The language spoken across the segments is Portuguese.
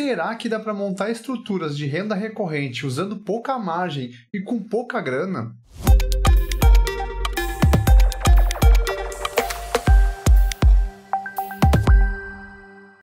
Será que dá para montar estruturas de renda recorrente usando pouca margem e com pouca grana?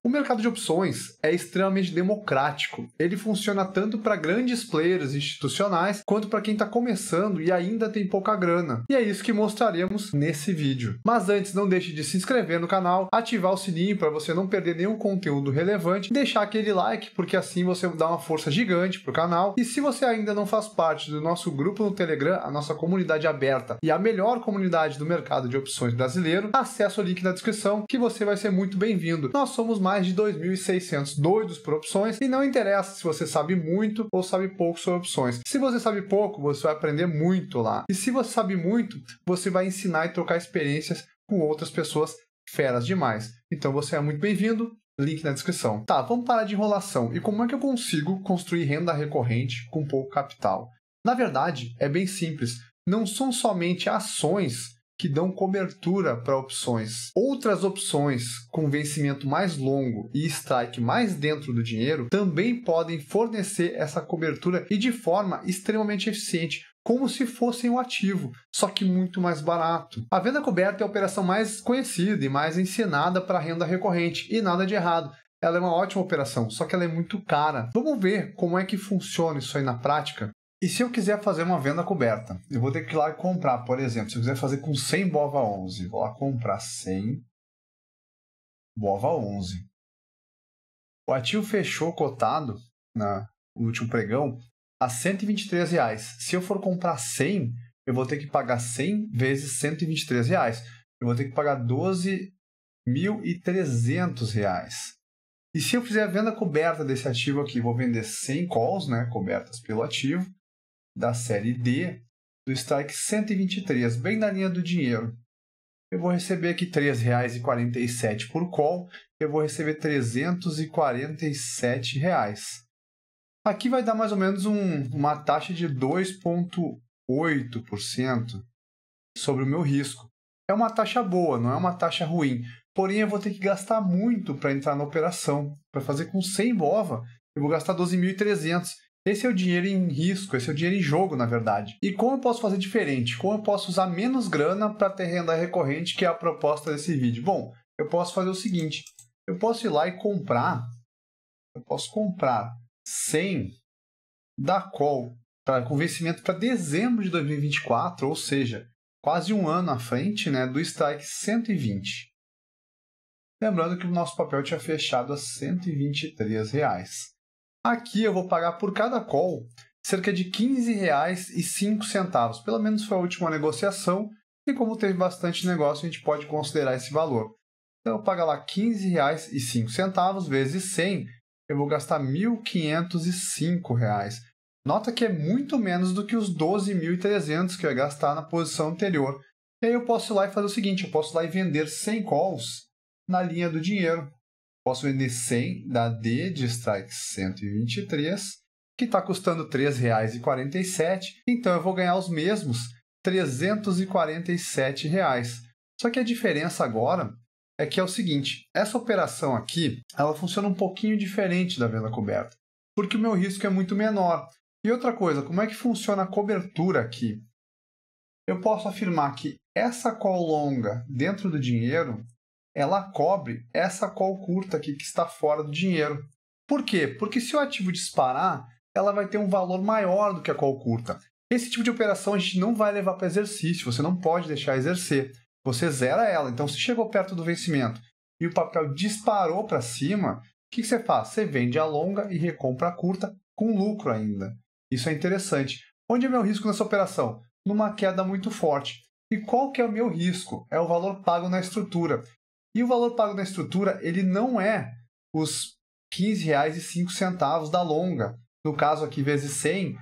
O mercado de opções é extremamente democrático. Ele funciona tanto para grandes players institucionais quanto para quem está começando e ainda tem pouca grana. E é isso que mostraremos nesse vídeo. Mas antes, não deixe de se inscrever no canal, ativar o sininho para você não perder nenhum conteúdo relevante, deixar aquele like porque assim você dá uma força gigante pro canal. E se você ainda não faz parte do nosso grupo no Telegram, a nossa comunidade aberta e a melhor comunidade do mercado de opções brasileiro, acesse o link na descrição que você vai ser muito bem-vindo. Nós somos mais mais de 2.600 doidos por opções e não interessa se você sabe muito ou sabe pouco sobre opções. Se você sabe pouco, você vai aprender muito lá. E se você sabe muito, você vai ensinar e trocar experiências com outras pessoas feras demais. Então você é muito bem-vindo. Link na descrição. Tá, vamos parar de enrolação. E como é que eu consigo construir renda recorrente com pouco capital? Na verdade, é bem simples. Não são somente ações que dão cobertura para opções. Outras opções com vencimento mais longo e strike mais dentro do dinheiro também podem fornecer essa cobertura e de forma extremamente eficiente, como se fossem um ativo, só que muito mais barato. A venda coberta é a operação mais conhecida e mais ensinada para renda recorrente, e nada de errado. Ela é uma ótima operação, só que ela é muito cara. Vamos ver como é que funciona isso aí na prática? E se eu quiser fazer uma venda coberta, eu vou ter que ir lá e comprar, por exemplo, se eu quiser fazer com 100 BOVA 11, vou lá comprar 100 BOVA 11. O ativo fechou cotado na, no último pregão a 123 reais. Se eu for comprar 100, eu vou ter que pagar 100 vezes R$ reais. Eu vou ter que pagar 12.300 reais. E se eu fizer a venda coberta desse ativo aqui, vou vender 100 calls, né, cobertas pelo ativo, da série D do strike 123, bem na linha do dinheiro. Eu vou receber aqui R$ 3,47 por call, eu vou receber R$ 347. Reais. Aqui vai dar mais ou menos um, uma taxa de 2,8% sobre o meu risco. É uma taxa boa, não é uma taxa ruim. Porém, eu vou ter que gastar muito para entrar na operação. Para fazer com 100 BOVA, eu vou gastar 12.300. Esse é o dinheiro em risco, esse é o dinheiro em jogo, na verdade. E como eu posso fazer diferente? Como eu posso usar menos grana para ter renda recorrente, que é a proposta desse vídeo? Bom, eu posso fazer o seguinte: eu posso ir lá e comprar, eu posso comprar 100 da call para com vencimento para dezembro de 2024, ou seja, quase um ano à frente, né, do strike 120. Lembrando que o nosso papel tinha fechado a 123 reais. Aqui eu vou pagar por cada call cerca de R$ 15,05. Pelo menos foi a última negociação, e como teve bastante negócio, a gente pode considerar esse valor. Então eu pago lá R$ 15,05 vezes 100, eu vou gastar R$ 1.505. Nota que é muito menos do que os 12.300 que eu ia gastar na posição anterior. E aí eu posso ir lá e fazer o seguinte, eu posso ir lá e vender 100 calls na linha do dinheiro. Posso vender 100 da D de Strike 123, que está custando R$ 3,47, então eu vou ganhar os mesmos R$ 347. Reais. Só que a diferença agora é que é o seguinte, essa operação aqui, ela funciona um pouquinho diferente da venda coberta, porque o meu risco é muito menor. E outra coisa, como é que funciona a cobertura aqui? Eu posso afirmar que essa call longa dentro do dinheiro ela cobre essa call curta aqui que está fora do dinheiro. Por quê? Porque se o ativo disparar, ela vai ter um valor maior do que a call curta. Esse tipo de operação a gente não vai levar para exercício, você não pode deixar exercer. Você zera ela. Então, se chegou perto do vencimento e o papel disparou para cima, o que, você faz? Você vende a longa e recompra a curta com lucro ainda. Isso é interessante. Onde é meu risco nessa operação? Numa queda muito forte. E qual que é o meu risco? É o valor pago na estrutura. E o valor pago na estrutura, ele não é os R$ 15,05 da longa. No caso aqui, vezes 100,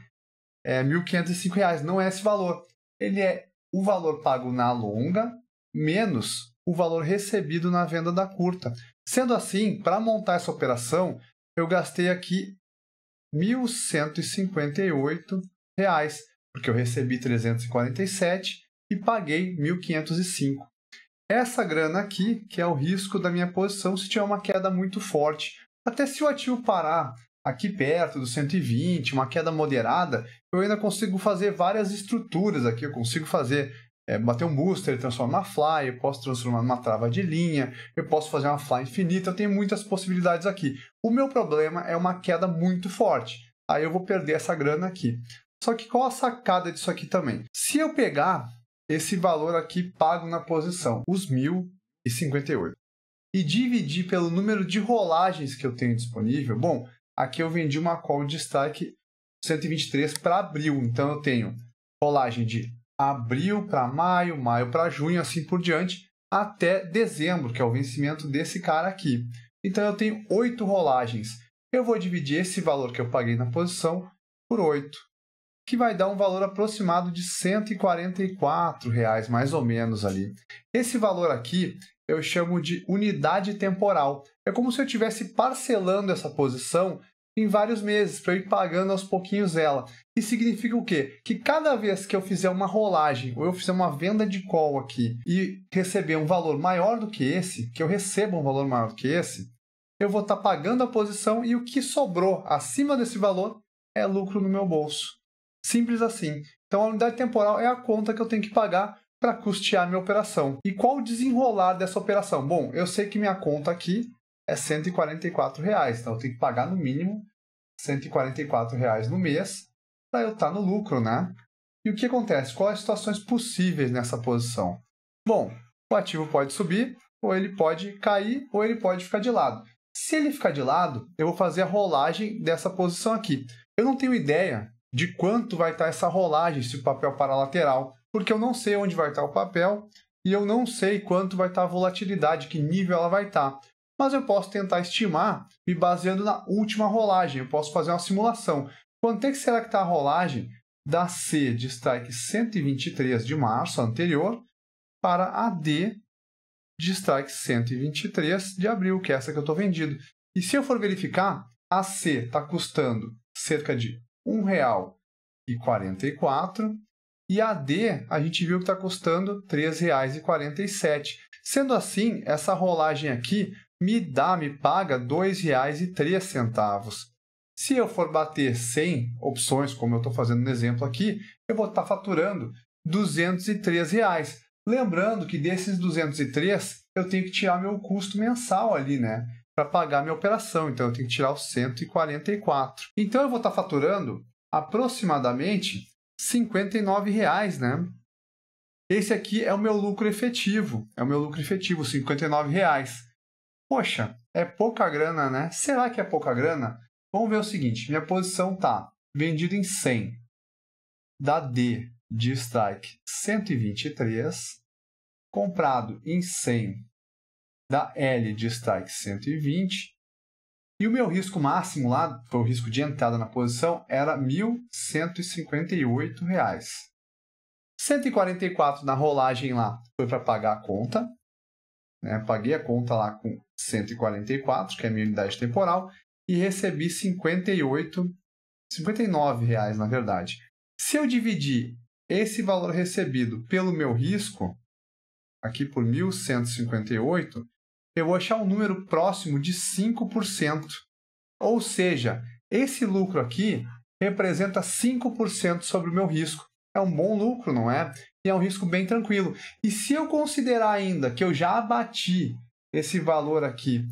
é R$ 1.505. Não é esse valor. Ele é o valor pago na longa menos o valor recebido na venda da curta. Sendo assim, para montar essa operação, eu gastei aqui R$ 1.158, porque eu recebi 347 e paguei 1.505. Essa grana aqui, que é o risco da minha posição se tiver uma queda muito forte. Até se o ativo parar aqui perto do 120, uma queda moderada, eu ainda consigo fazer várias estruturas aqui. Eu consigo fazer é, bater um booster, transformar fly, eu posso transformar numa trava de linha, eu posso fazer uma fly infinita, eu tenho muitas possibilidades aqui. O meu problema é uma queda muito forte. Aí eu vou perder essa grana aqui. Só que qual a sacada disso aqui também? Se eu pegar esse valor aqui pago na posição, os 1058. E dividir pelo número de rolagens que eu tenho disponível. Bom, aqui eu vendi uma call de destaque 123 para abril, então eu tenho rolagem de abril para maio, maio para junho, assim por diante, até dezembro, que é o vencimento desse cara aqui. Então eu tenho oito rolagens. Eu vou dividir esse valor que eu paguei na posição por 8 que vai dar um valor aproximado de 144 reais, mais ou menos ali. Esse valor aqui eu chamo de unidade temporal. É como se eu estivesse parcelando essa posição em vários meses para eu ir pagando aos pouquinhos ela. E significa o quê? Que cada vez que eu fizer uma rolagem ou eu fizer uma venda de call aqui e receber um valor maior do que esse, que eu receba um valor maior do que esse, eu vou estar tá pagando a posição e o que sobrou acima desse valor é lucro no meu bolso. Simples assim. Então a unidade temporal é a conta que eu tenho que pagar para custear minha operação. E qual o desenrolar dessa operação? Bom, eu sei que minha conta aqui é 144 reais, então eu tenho que pagar no mínimo 144 reais no mês para eu estar tá no lucro, né? E o que acontece? Quais as situações possíveis nessa posição? Bom, o ativo pode subir, ou ele pode cair, ou ele pode ficar de lado. Se ele ficar de lado, eu vou fazer a rolagem dessa posição aqui. Eu não tenho ideia de quanto vai estar essa rolagem, se o papel para lateral, porque eu não sei onde vai estar o papel e eu não sei quanto vai estar a volatilidade, que nível ela vai estar. Mas eu posso tentar estimar me baseando na última rolagem, eu posso fazer uma simulação. Quanto é que será que está a rolagem da C de strike 123 de março anterior para a D de strike 123 de abril, que é essa que eu estou vendido. E se eu for verificar, a C está custando cerca de R$ 1,44 e a D a gente viu que está custando R$ 3,47. Sendo assim, essa rolagem aqui me dá, me paga R$ 2,03. Se eu for bater 100 opções, como eu estou fazendo no exemplo aqui, eu vou estar tá faturando R$ 203. Reais. Lembrando que desses 203, eu tenho que tirar meu custo mensal ali, né? para pagar minha operação, então eu tenho que tirar os 144. Então eu vou estar tá faturando aproximadamente R$ reais, né? Esse aqui é o meu lucro efetivo, é o meu lucro efetivo, R$ reais. Poxa, é pouca grana, né? Será que é pouca grana? Vamos ver o seguinte, minha posição tá vendida em 100, da D de strike 123, comprado em 100 da L de strike 120. E o meu risco máximo lá, foi o risco de entrada na posição, era R$ 1.158. Reais. 144 na rolagem lá foi para pagar a conta. Né? Paguei a conta lá com 144, que é a minha unidade temporal, e recebi 58, 59 reais na verdade. Se eu dividir esse valor recebido pelo meu risco, aqui por 1.158, eu vou achar um número próximo de 5%. Ou seja, esse lucro aqui representa 5% sobre o meu risco. É um bom lucro, não é? E é um risco bem tranquilo. E se eu considerar ainda que eu já abati esse valor aqui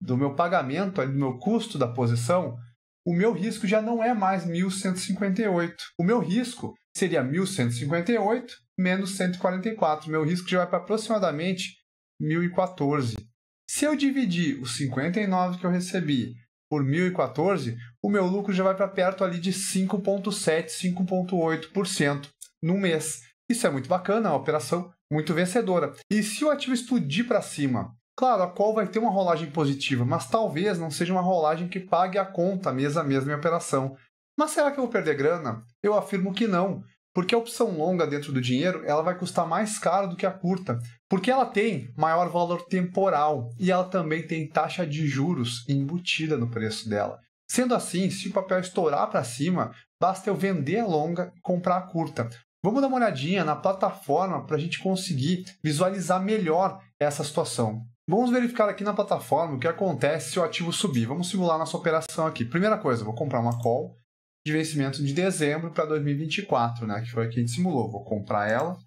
do meu pagamento, do meu custo da posição, o meu risco já não é mais 1.158. O meu risco seria 1.158 menos 144. Meu risco já vai para aproximadamente 1.014. Se eu dividir os 59 que eu recebi por 1014, o meu lucro já vai para perto ali de 5,7%, 5,8% no mês. Isso é muito bacana, é uma operação muito vencedora. E se o ativo explodir para cima? Claro, a qual vai ter uma rolagem positiva, mas talvez não seja uma rolagem que pague a conta mês a mês minha operação. Mas será que eu vou perder grana? Eu afirmo que não, porque a opção longa dentro do dinheiro ela vai custar mais caro do que a curta, porque ela tem maior valor temporal e ela também tem taxa de juros embutida no preço dela. Sendo assim, se o papel estourar para cima, basta eu vender a longa e comprar a curta. Vamos dar uma olhadinha na plataforma para a gente conseguir visualizar melhor essa situação. Vamos verificar aqui na plataforma o que acontece se o ativo subir. Vamos simular nossa operação aqui. Primeira coisa, vou comprar uma call de vencimento de dezembro para 2024, né? Que foi a que a gente simulou. Vou comprar ela.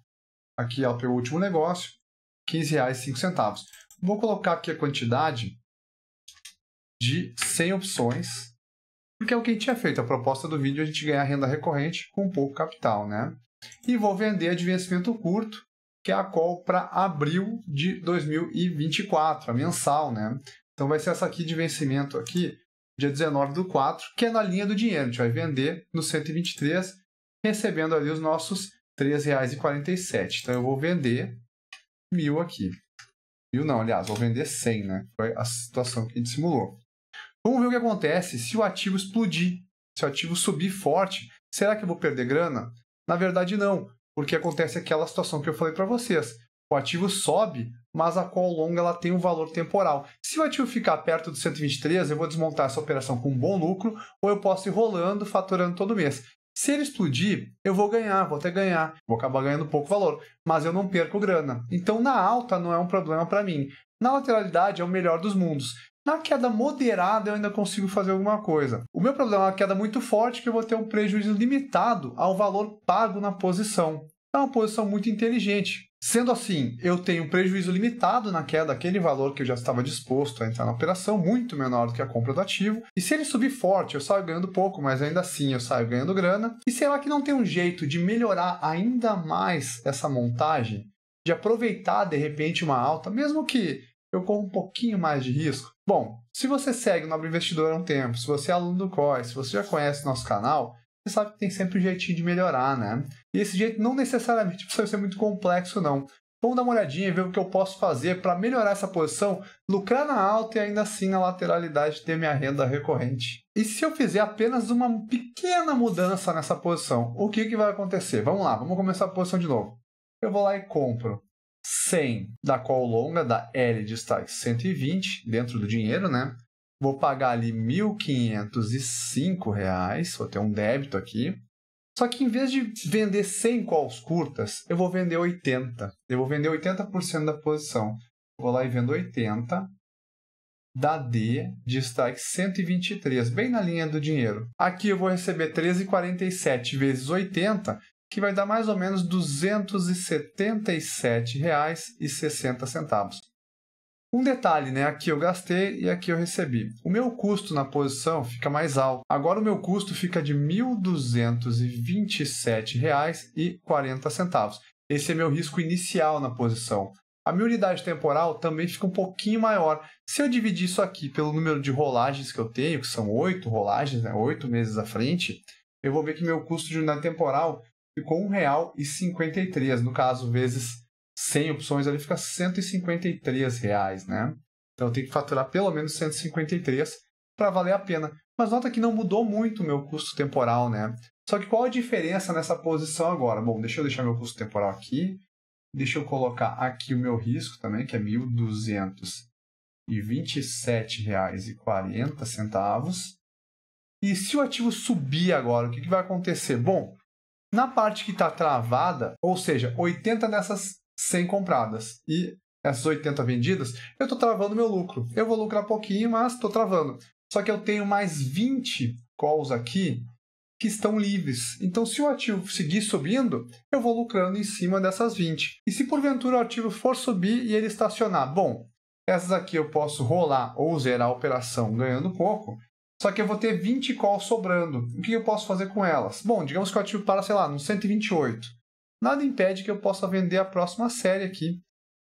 Aqui é o pelo último negócio, R$15,05. Vou colocar aqui a quantidade de 100 opções, porque é o que a gente tinha feito. A proposta do vídeo é a gente ganhar renda recorrente com pouco capital, né? E vou vender a de vencimento curto, que é a call para abril de 2024, a mensal, né? Então vai ser essa aqui de vencimento aqui, dia 19 do 4, que é na linha do dinheiro. A gente vai vender no 123, recebendo ali os nossos R$ 3,47. Então eu vou vender mil aqui. Mil não, aliás, vou vender 100, né? Foi a situação que a gente simulou. Vamos ver o que acontece se o ativo explodir, se o ativo subir forte. Será que eu vou perder grana? Na verdade, não, porque acontece aquela situação que eu falei para vocês o ativo sobe, mas a qual longa ela tem um valor temporal. Se o ativo ficar perto do 123, eu vou desmontar essa operação com um bom lucro, ou eu posso ir rolando, faturando todo mês. Se ele explodir, eu vou ganhar, vou até ganhar, vou acabar ganhando pouco valor, mas eu não perco grana. Então, na alta não é um problema para mim. Na lateralidade é o melhor dos mundos. Na queda moderada eu ainda consigo fazer alguma coisa. O meu problema é uma queda muito forte que eu vou ter um prejuízo limitado ao valor pago na posição. É uma posição muito inteligente. Sendo assim, eu tenho um prejuízo limitado na queda aquele valor que eu já estava disposto a entrar na operação, muito menor do que a compra do ativo. E se ele subir forte, eu saio ganhando pouco, mas ainda assim eu saio ganhando grana. E será que não tem um jeito de melhorar ainda mais essa montagem? De aproveitar de repente uma alta, mesmo que eu corra um pouquinho mais de risco? Bom, se você segue o Nobre Investidor há um tempo, se você é aluno do COI, se você já conhece nosso canal, você sabe que tem sempre um jeitinho de melhorar, né? E esse jeito não necessariamente precisa ser muito complexo, não. Vamos dar uma olhadinha e ver o que eu posso fazer para melhorar essa posição, lucrar na alta e ainda assim na lateralidade ter minha renda recorrente. E se eu fizer apenas uma pequena mudança nessa posição, o que, que vai acontecer? Vamos lá, vamos começar a posição de novo. Eu vou lá e compro 100 da call longa, da L de destaque 120, dentro do dinheiro, né? vou pagar ali R$ 1.505, vou ter um débito aqui. Só que em vez de vender 100 calls curtas, eu vou vender 80. Eu vou vender 80% da posição. Vou lá e vendo 80, dá D de strike 123, bem na linha do dinheiro. Aqui eu vou receber 13,47 vezes 80, que vai dar mais ou menos R$ 277,60. Um detalhe, né? Aqui eu gastei e aqui eu recebi. O meu custo na posição fica mais alto. Agora o meu custo fica de R$ 1.227,40. Esse é meu risco inicial na posição. A minha unidade temporal também fica um pouquinho maior. Se eu dividir isso aqui pelo número de rolagens que eu tenho, que são oito rolagens, né? oito meses à frente, eu vou ver que meu custo de unidade temporal ficou R$ 1,53, no caso, vezes 100 opções ali fica 153 reais, né? Então eu tenho que faturar pelo menos 153 para valer a pena. Mas nota que não mudou muito o meu custo temporal, né? Só que qual a diferença nessa posição agora? Bom, deixa eu deixar meu custo temporal aqui. Deixa eu colocar aqui o meu risco também, que é R$ 1.227,40. E se o ativo subir agora, o que, vai acontecer? Bom, na parte que está travada, ou seja, 80 dessas 100 compradas. E essas 80 vendidas, eu estou travando meu lucro. Eu vou lucrar pouquinho, mas estou travando. Só que eu tenho mais 20 calls aqui que estão livres. Então, se o ativo seguir subindo, eu vou lucrando em cima dessas 20. E se porventura o ativo for subir e ele estacionar, bom, essas aqui eu posso rolar ou zerar a operação ganhando pouco, só que eu vou ter 20 calls sobrando. O que eu posso fazer com elas? Bom, digamos que o ativo para, sei lá, no 128 nada impede que eu possa vender a próxima série aqui.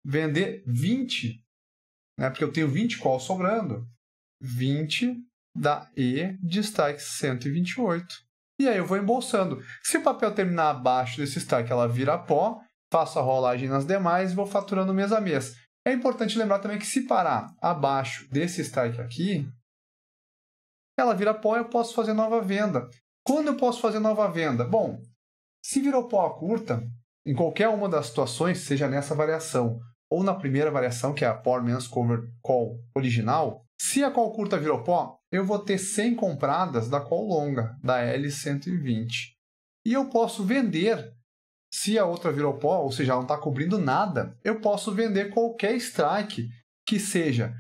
Vender 20, né? porque eu tenho 20 calls sobrando. 20 da E de strike 128. E aí eu vou embolsando. Se o papel terminar abaixo desse strike, ela vira pó, faço a rolagem nas demais e vou faturando mês a mês. É importante lembrar também que se parar abaixo desse strike aqui, ela vira pó e eu posso fazer nova venda. Quando eu posso fazer nova venda? Bom, se virou pó curta, em qualquer uma das situações, seja nessa variação ou na primeira variação, que é a Power Man's Cover Call original, se a call curta virou pó, eu vou ter 100 compradas da call longa, da L120. E eu posso vender, se a outra virou pó, ou seja, ela não está cobrindo nada, eu posso vender qualquer strike que seja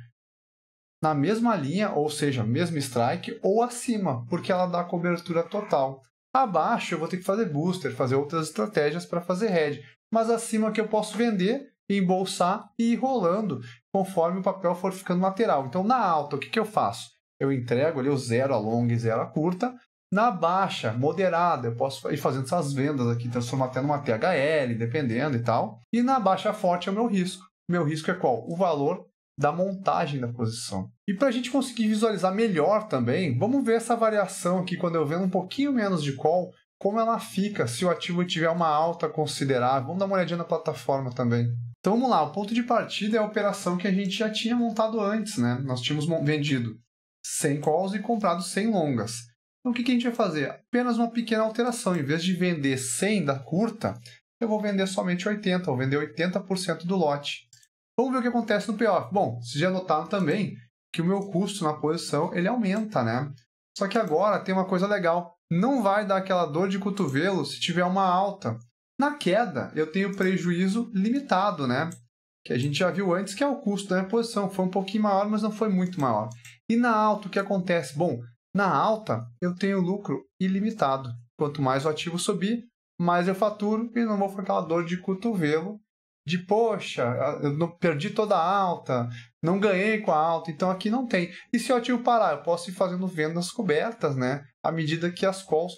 na mesma linha, ou seja, mesmo strike, ou acima, porque ela dá cobertura total. Abaixo eu vou ter que fazer booster, fazer outras estratégias para fazer hedge. Mas acima que eu posso vender, embolsar e ir rolando conforme o papel for ficando lateral. Então na alta, o que, que eu faço? Eu entrego ali o zero a longa e zero a curta. Na baixa, moderada, eu posso ir fazendo essas vendas aqui, transformar até numa THL, dependendo e tal. E na baixa forte é o meu risco. meu risco é qual? O valor da montagem da posição. E para a gente conseguir visualizar melhor também, vamos ver essa variação aqui quando eu vendo um pouquinho menos de call, como ela fica se o ativo tiver uma alta considerável. Vamos dar uma olhadinha na plataforma também. Então vamos lá, o ponto de partida é a operação que a gente já tinha montado antes, né? Nós tínhamos vendido 100 calls e comprado 100 longas. Então o que a gente vai fazer? Apenas uma pequena alteração. Em vez de vender 100 da curta, eu vou vender somente 80, vou vender 80% do lote. Vamos ver o que acontece no payoff. Bom, vocês já notaram também que o meu custo na posição ele aumenta, né? Só que agora tem uma coisa legal. Não vai dar aquela dor de cotovelo se tiver uma alta. Na queda, eu tenho prejuízo limitado, né? Que a gente já viu antes, que é o custo da minha posição. Foi um pouquinho maior, mas não foi muito maior. E na alta, o que acontece? Bom, na alta, eu tenho lucro ilimitado. Quanto mais o ativo subir, mais eu faturo e não vou ficar aquela dor de cotovelo de poxa, eu não, perdi toda a alta, não ganhei com a alta, então aqui não tem. E se eu ativo parar, eu posso ir fazendo vendas cobertas, né? À medida que as calls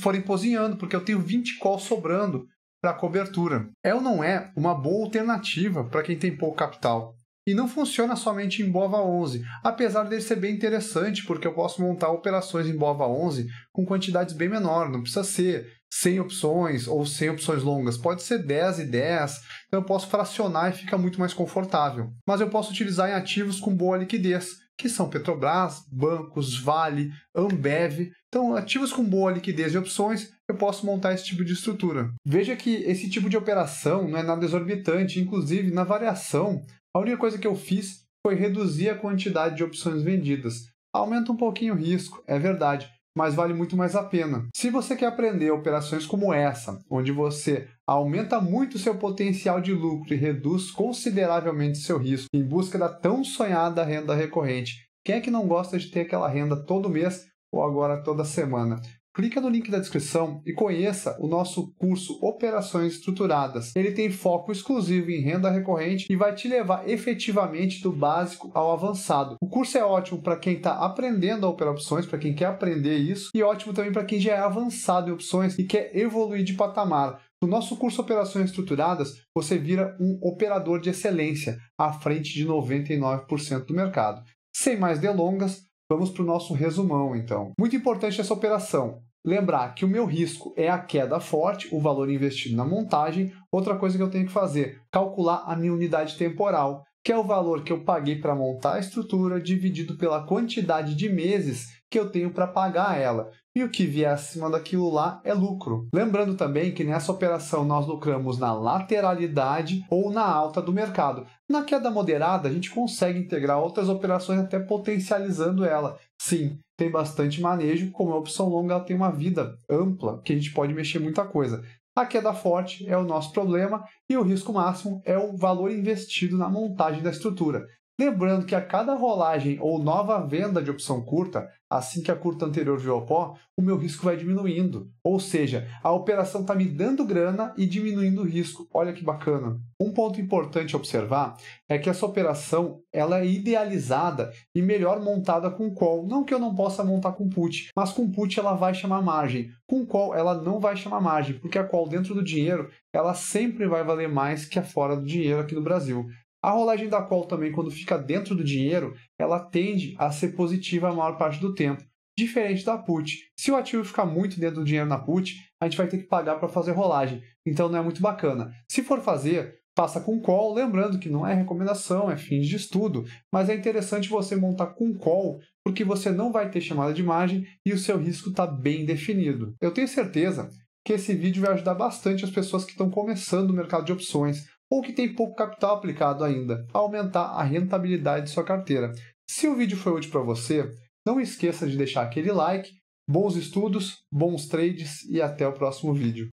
forem cozinhando, porque eu tenho 20 calls sobrando para cobertura. É ou não é uma boa alternativa para quem tem pouco capital? E não funciona somente em BOVA 11, apesar dele ser bem interessante, porque eu posso montar operações em BOVA 11 com quantidades bem menor, não precisa ser 100 opções ou 100 opções longas, pode ser 10 e 10, então eu posso fracionar e fica muito mais confortável. Mas eu posso utilizar em ativos com boa liquidez, que são Petrobras, bancos, Vale, Ambev. Então, ativos com boa liquidez e opções, eu posso montar esse tipo de estrutura. Veja que esse tipo de operação não é nada exorbitante, inclusive na variação, a única coisa que eu fiz foi reduzir a quantidade de opções vendidas. Aumenta um pouquinho o risco, é verdade, mas vale muito mais a pena. Se você quer aprender operações como essa, onde você aumenta muito seu potencial de lucro e reduz consideravelmente seu risco em busca da tão sonhada renda recorrente, quem é que não gosta de ter aquela renda todo mês ou agora toda semana? clica no link da descrição e conheça o nosso curso Operações Estruturadas. Ele tem foco exclusivo em renda recorrente e vai te levar efetivamente do básico ao avançado. O curso é ótimo para quem está aprendendo a operar opções, para quem quer aprender isso, e ótimo também para quem já é avançado em opções e quer evoluir de patamar. No nosso curso Operações Estruturadas, você vira um operador de excelência, à frente de 99% do mercado. Sem mais delongas, Vamos para o nosso resumão, então. Muito importante essa operação. Lembrar que o meu risco é a queda forte, o valor investido na montagem. Outra coisa que eu tenho que fazer, calcular a minha unidade temporal que é o valor que eu paguei para montar a estrutura dividido pela quantidade de meses que eu tenho para pagar ela. E o que vier acima daquilo lá é lucro. Lembrando também que nessa operação nós lucramos na lateralidade ou na alta do mercado. Na queda moderada, a gente consegue integrar outras operações até potencializando ela. Sim, tem bastante manejo, como a é opção longa ela tem uma vida ampla, que a gente pode mexer muita coisa. A queda forte é o nosso problema e o risco máximo é o valor investido na montagem da estrutura, Lembrando que a cada rolagem ou nova venda de opção curta, assim que a curta anterior viu ao pó, o meu risco vai diminuindo. Ou seja, a operação está me dando grana e diminuindo o risco. Olha que bacana. Um ponto importante a observar é que essa operação ela é idealizada e melhor montada com call. Não que eu não possa montar com put, mas com put ela vai chamar margem. Com call ela não vai chamar margem, porque a call dentro do dinheiro ela sempre vai valer mais que a fora do dinheiro aqui no Brasil. A rolagem da call também, quando fica dentro do dinheiro, ela tende a ser positiva a maior parte do tempo, diferente da put. Se o ativo ficar muito dentro do dinheiro na put, a gente vai ter que pagar para fazer rolagem, então não é muito bacana. Se for fazer, passa com call, lembrando que não é recomendação, é fins de estudo, mas é interessante você montar com call, porque você não vai ter chamada de margem e o seu risco está bem definido. Eu tenho certeza que esse vídeo vai ajudar bastante as pessoas que estão começando o mercado de opções ou que tem pouco capital aplicado ainda, a aumentar a rentabilidade de sua carteira. Se o vídeo foi útil para você, não esqueça de deixar aquele like. Bons estudos, bons trades e até o próximo vídeo.